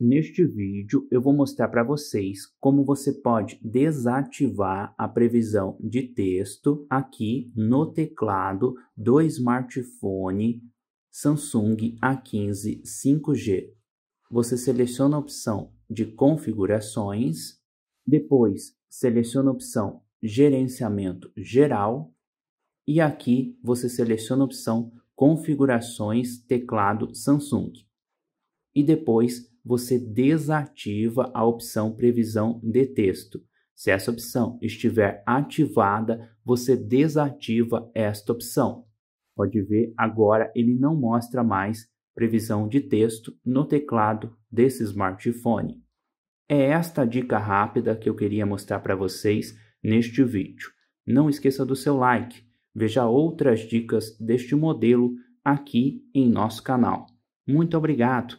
Neste vídeo eu vou mostrar para vocês como você pode desativar a previsão de texto aqui no teclado do smartphone Samsung A15 5G. Você seleciona a opção de configurações, depois seleciona a opção gerenciamento geral e aqui você seleciona a opção configurações teclado Samsung e depois você desativa a opção previsão de texto. Se essa opção estiver ativada, você desativa esta opção. Pode ver agora ele não mostra mais previsão de texto no teclado desse smartphone. É esta dica rápida que eu queria mostrar para vocês neste vídeo. Não esqueça do seu like. Veja outras dicas deste modelo aqui em nosso canal. Muito obrigado!